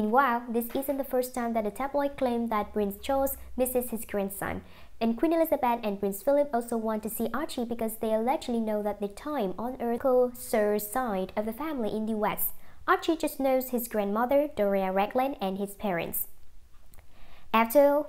Meanwhile, this isn't the first time that a tabloid claimed that Prince Charles misses his grandson. And Queen Elizabeth and Prince Philip also want to see Archie because they allegedly know that the time on Earth co-sir's side of the family in the West. Archie just knows his grandmother, Doria Ragland, and his parents. After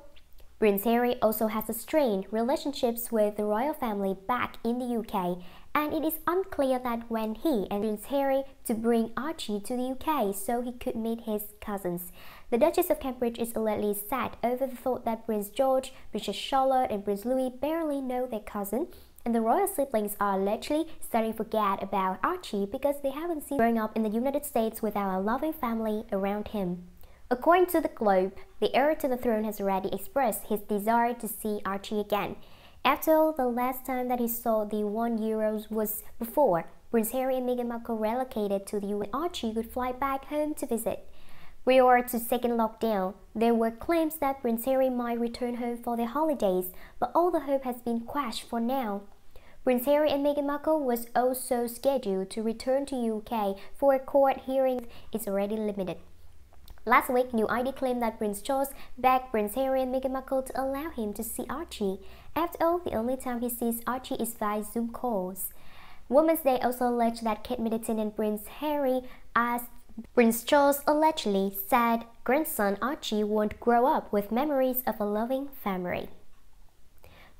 Prince Harry also has strained relationships with the royal family back in the UK, and it is unclear that when he and Prince Harry to bring Archie to the UK so he could meet his cousins. The Duchess of Cambridge is allegedly sad over the thought that Prince George, Princess Charlotte and Prince Louis barely know their cousin, and the royal siblings are allegedly starting to forget about Archie because they haven't seen growing up in the United States without a loving family around him. According to the Globe, the heir to the throne has already expressed his desire to see Archie again. After all, the last time that he saw the one euros was before Prince Harry and Meghan Markle relocated to the UN. Archie could fly back home to visit. Prior to second lockdown, there were claims that Prince Harry might return home for the holidays, but all the hope has been quashed for now. Prince Harry and Meghan Markle was also scheduled to return to UK for a court hearing is already limited. Last week, New ID claimed that Prince Charles begged Prince Harry and Meghan Markle to allow him to see Archie. After all, the only time he sees Archie is via Zoom calls. Women's Day also alleged that Kate Middleton and Prince Harry asked Prince Charles allegedly said grandson Archie won't grow up with memories of a loving family.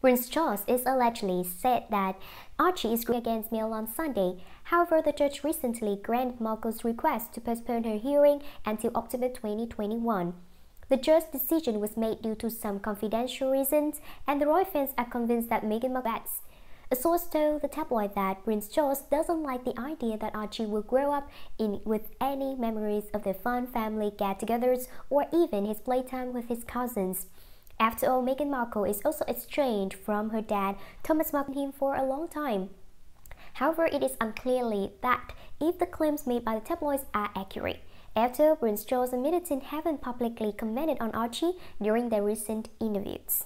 Prince Charles is allegedly said that Archie is going against Mill on Sunday. However, the judge recently granted Markle's request to postpone her hearing until October 2021. The judge's decision was made due to some confidential reasons, and the royal fans are convinced that Meghan Markle's a source told the tabloid that Prince Charles doesn't like the idea that Archie will grow up in with any memories of their fun family get-togethers or even his playtime with his cousins. After all, Meghan Markle is also estranged from her dad, Thomas Buckingham, for a long time. However, it is unclearly that if the claims made by the tabloids are accurate. After Prince Charles and Middleton haven't publicly commented on Archie during their recent interviews.